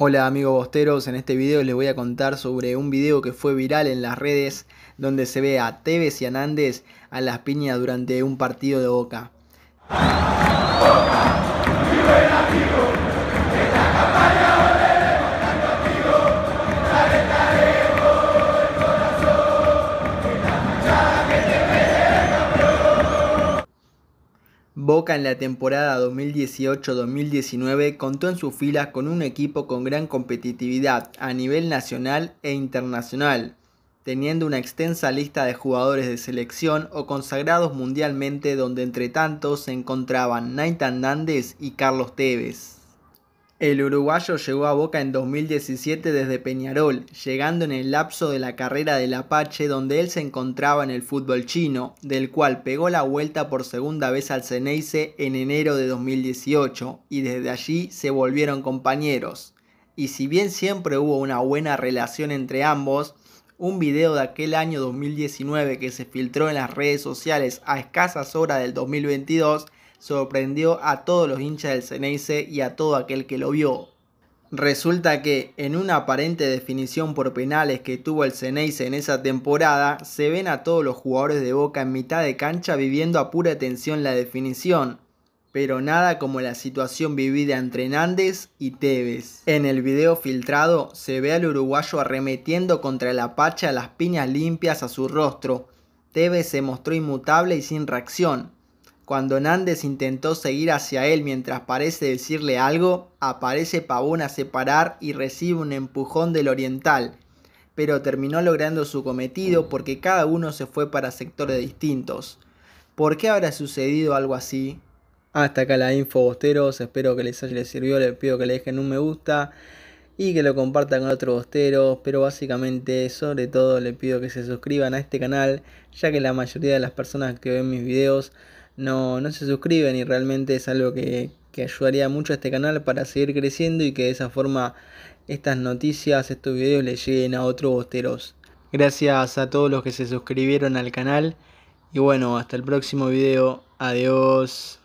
Hola amigos bosteros, en este video les voy a contar sobre un video que fue viral en las redes donde se ve a Tevez y Hernández a las piñas durante un partido de Boca. Boca en la temporada 2018-2019 contó en sus filas con un equipo con gran competitividad a nivel nacional e internacional, teniendo una extensa lista de jugadores de selección o consagrados mundialmente donde entre tantos se encontraban Naitan Nández y Carlos Tevez. El uruguayo llegó a Boca en 2017 desde Peñarol, llegando en el lapso de la carrera del Apache donde él se encontraba en el fútbol chino, del cual pegó la vuelta por segunda vez al Ceneice en enero de 2018 y desde allí se volvieron compañeros. Y si bien siempre hubo una buena relación entre ambos, un video de aquel año 2019 que se filtró en las redes sociales a escasas horas del 2022 sorprendió a todos los hinchas del Ceneice y a todo aquel que lo vio. Resulta que en una aparente definición por penales que tuvo el Ceneice en esa temporada, se ven a todos los jugadores de Boca en mitad de cancha viviendo a pura tensión la definición, pero nada como la situación vivida entre Nández y Tevez. En el video filtrado se ve al uruguayo arremetiendo contra la pacha las piñas limpias a su rostro. Tevez se mostró inmutable y sin reacción. Cuando Nández intentó seguir hacia él mientras parece decirle algo, aparece Pavón a separar y recibe un empujón del oriental, pero terminó logrando su cometido porque cada uno se fue para sectores distintos. ¿Por qué habrá sucedido algo así? Hasta ah, acá la info, bosteros. Espero que les haya servido. sirvió. Les pido que le dejen un me gusta y que lo compartan con otros bosteros. Pero básicamente, sobre todo, les pido que se suscriban a este canal, ya que la mayoría de las personas que ven mis videos no, no se suscriben y realmente es algo que, ayudaría mucho a este canal para seguir creciendo y que de esa forma estas noticias, estos videos le lleguen a otros bosteros. Gracias a todos los que se suscribieron al canal y bueno, hasta el próximo video. Adiós.